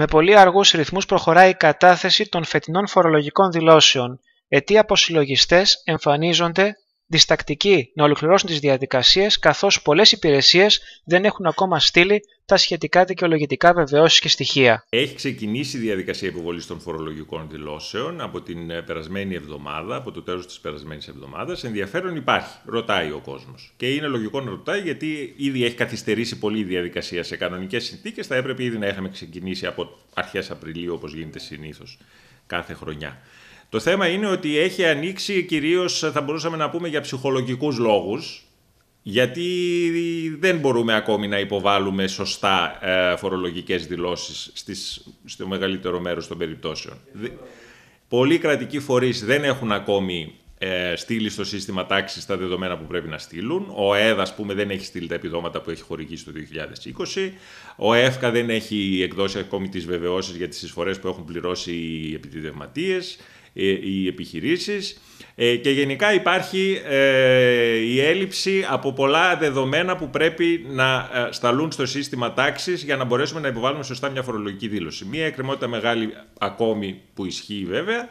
Με πολύ αργούς ρυθμούς προχωράει η κατάθεση των φετινών φορολογικών δηλώσεων, αιτία που εμφανίζονται διστακτικοί να ολοκληρώσουν τις διαδικασίες, καθώς πολλές υπηρεσίες δεν έχουν ακόμα στείλει τα σχετικά δικαιολογητικά βεβαιώσεις και στοιχεία. Έχει ξεκινήσει η διαδικασία υποβολής των φορολογικών δηλώσεων από την ε, περασμένη εβδομάδα, από το τέλος της περασμένης εβδομάδας. Ενδιαφέρον υπάρχει, ρωτάει ο κόσμος. Και είναι λογικό να ρωτάει γιατί ήδη έχει καθυστερήσει πολύ η διαδικασία σε κανονικές συνθήκες. Θα έπρεπε ήδη να είχαμε ξεκινήσει από αρχές Απριλίου όπως γίνεται συνήθως κάθε χρονιά. Το θέμα είναι ότι έχει ανοίξει κυρίως θα μπορούσαμε να πούμε για ψυχολογικούς λόγους γιατί δεν μπορούμε ακόμη να υποβάλουμε σωστά ε, φορολογικές δηλώσεις στις, στο μεγαλύτερο μέρος των περιπτώσεων. Πολλοί κρατικοί φορείς δεν έχουν ακόμη ε, στείλει στο σύστημα τάξης τα δεδομένα που πρέπει να στείλουν. Ο ΕΔΑ, ας πούμε, δεν έχει στείλει τα επιδόματα που έχει χορηγήσει το 2020. Ο ΕΦΚΑ δεν έχει εκδώσει ακόμη τις βεβαιώσεις για τις εισφορές που έχουν πληρώσει οι ε, οι επιχειρήσεις ε, και γενικά υπάρχει ε, η έλλειψη από πολλά δεδομένα που πρέπει να σταλούν στο σύστημα τάξης για να μπορέσουμε να υποβάλουμε σωστά μια φορολογική δήλωση. Μία εκκρεμότητα μεγάλη ακόμη που ισχύει βέβαια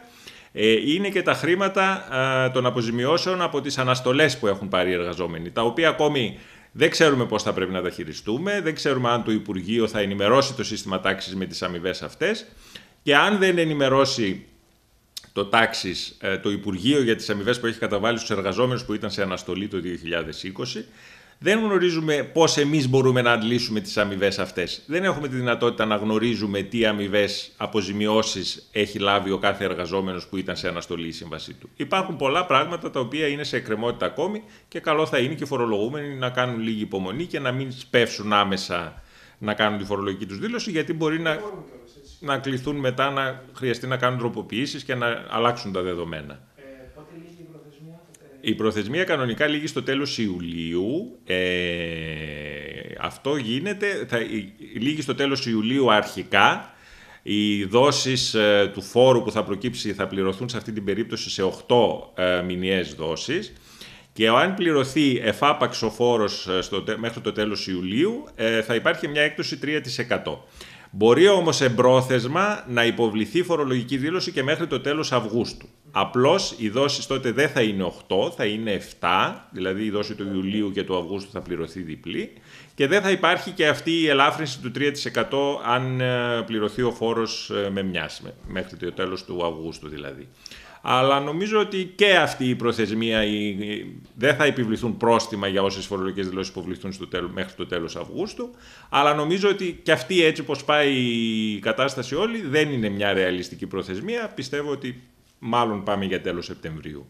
είναι και τα χρήματα των αποζημιώσεων από τις αναστολές που έχουν πάρει οι εργαζόμενοι, τα οποία ακόμη δεν ξέρουμε πώς θα πρέπει να τα χειριστούμε, δεν ξέρουμε αν το Υπουργείο θα ενημερώσει το σύστημα τάξης με τις αμοιβές αυτές και αν δεν ενημερώσει το τάξη ε, το Υπουργείο για τις αμοιβές που έχει καταβάλει στους εργαζόμενους που ήταν σε αναστολή το 2020. Δεν γνωρίζουμε πώς εμείς μπορούμε να αντλήσουμε τις αμοιβές αυτές. Δεν έχουμε τη δυνατότητα να γνωρίζουμε τι αμοιβές αποζημιώσεις έχει λάβει ο κάθε εργαζόμενος που ήταν σε αναστολή η σύμβασή του. Υπάρχουν πολλά πράγματα τα οποία είναι σε εκκρεμότητα ακόμη και καλό θα είναι και οι φορολογούμενοι να κάνουν λίγη υπομονή και να μην σπεύσουν άμεσα να κάνουν τη φορολογική τους δήλωση, γιατί μπορεί να, να κληθούν μετά να χρειαστεί να κάνουν τροποποιήσεις και να αλλάξουν τα δεδομένα. Ε, η προθεσμία κανονικά λήγει στο τέλος Ιουλίου. Ε, αυτό γίνεται, θα, ε, λήγει στο τέλος Ιουλίου αρχικά. Οι δόσεις ε, του φόρου που θα προκύψει θα πληρωθούν σε αυτή την περίπτωση σε 8 ε, μηνιαίες δόσεις. Και αν πληρωθεί εφάπαξ ε, ο μέχρι το τέλος Ιουλίου, ε, θα υπάρχει μια έκπτωση 3%. Μπορεί όμως εμπρόθεσμα να υποβληθεί φορολογική δήλωση και μέχρι το τέλος Αυγούστου. Απλώς οι δόσεις τότε δεν θα είναι 8, θα είναι 7, δηλαδή η δόση του Ιουλίου και του Αυγούστου θα πληρωθεί διπλή και δεν θα υπάρχει και αυτή η ελάφρυνση του 3% αν ε, πληρωθεί ο φόρος ε, με μιας, μέχρι το τέλος του Αυγούστου δηλαδή. Αλλά νομίζω ότι και αυτή η προθεσμία η, δεν θα επιβληθούν πρόστιμα για όσες φορολογικές δηλώσεις υποβληθούν στο τέλος, μέχρι το τέλος Αυγούστου. Αλλά νομίζω ότι και αυτή έτσι όπως πάει η κατάσταση όλη δεν είναι μια ρεαλιστική προθεσμία. Πιστεύω ότι Μάλλον πάμε για τέλος Σεπτεμβρίου.